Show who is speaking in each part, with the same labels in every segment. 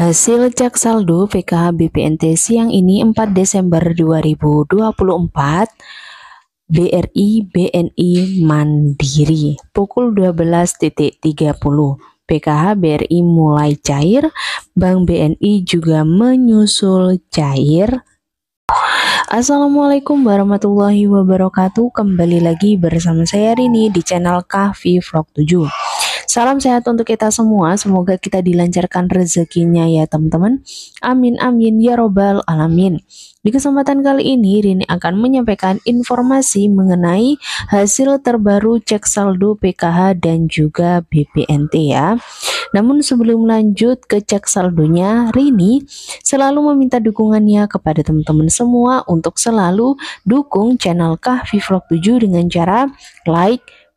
Speaker 1: Hasil cek saldo PKH BPNT siang ini 4 Desember 2024 BRI BNI Mandiri pukul 12.30 PKH BRI mulai cair Bank BNI juga menyusul cair Assalamualaikum warahmatullahi wabarakatuh Kembali lagi bersama saya Rini di channel Kavi Vlog 7 Salam sehat untuk kita semua. Semoga kita dilancarkan rezekinya ya teman-teman. Amin amin ya robbal alamin. Di kesempatan kali ini Rini akan menyampaikan informasi mengenai hasil terbaru cek saldo PKH dan juga BPNT ya. Namun sebelum lanjut ke cek saldonya, Rini selalu meminta dukungannya kepada teman-teman semua untuk selalu dukung channel Kahvi Vlog 7 dengan cara like,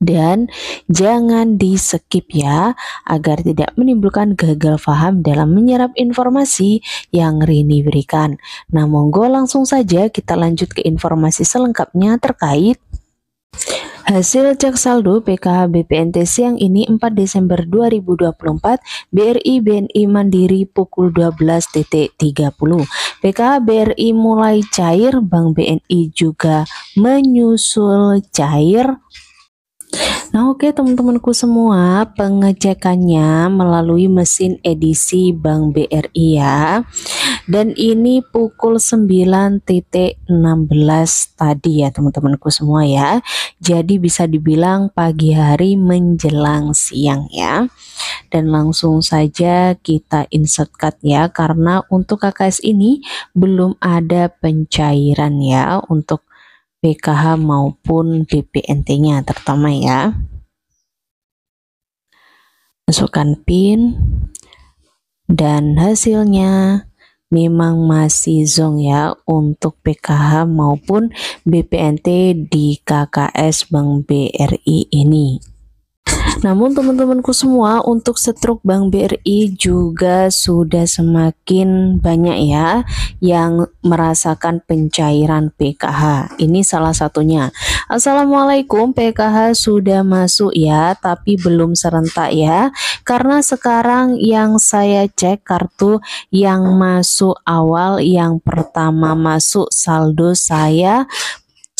Speaker 1: dan jangan di skip ya agar tidak menimbulkan gagal paham dalam menyerap informasi yang Rini berikan. Nah monggo langsung saja kita lanjut ke informasi selengkapnya terkait Hasil cek saldo PKH BPNT siang ini 4 Desember 2024 BRI BNI Mandiri pukul 12.30. PKH BRI mulai cair, Bank BNI juga menyusul cair Nah oke okay, teman-temanku semua pengecekannya melalui mesin edisi Bank BRI ya dan ini pukul 9.16 tadi ya teman-temanku semua ya jadi bisa dibilang pagi hari menjelang siang ya dan langsung saja kita insert cut ya karena untuk KKS ini belum ada pencairan ya untuk PKH maupun BPNT-nya terutama ya. Masukkan pin dan hasilnya memang masih zonk ya untuk PKH maupun BPNT di KKS Bank BRI ini. Namun teman-temanku semua untuk setruk Bank BRI juga sudah semakin banyak ya yang merasakan pencairan PKH. Ini salah satunya. Assalamualaikum PKH sudah masuk ya tapi belum serentak ya karena sekarang yang saya cek kartu yang masuk awal yang pertama masuk saldo saya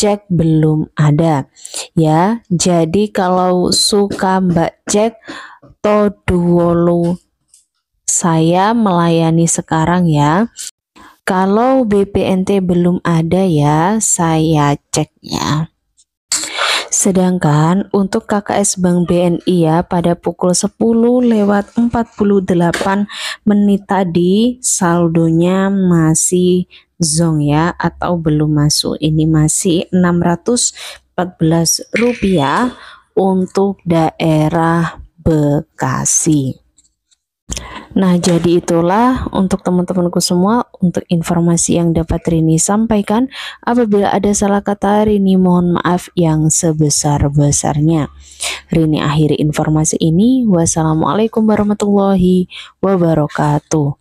Speaker 1: Cek belum ada ya. Jadi kalau suka Mbak Cek toduolo saya melayani sekarang ya. Kalau BPNT belum ada ya, saya ceknya Sedangkan untuk KKS Bank BNI ya pada pukul 10 lewat 48 menit tadi saldonya masih zong ya atau belum masuk. Ini masih 614 rupiah untuk daerah Bekasi. Nah, jadi itulah untuk teman-temanku semua untuk informasi yang dapat Rini sampaikan. Apabila ada salah kata, Rini mohon maaf yang sebesar-besarnya. Rini akhiri informasi ini. Wassalamualaikum warahmatullahi wabarakatuh.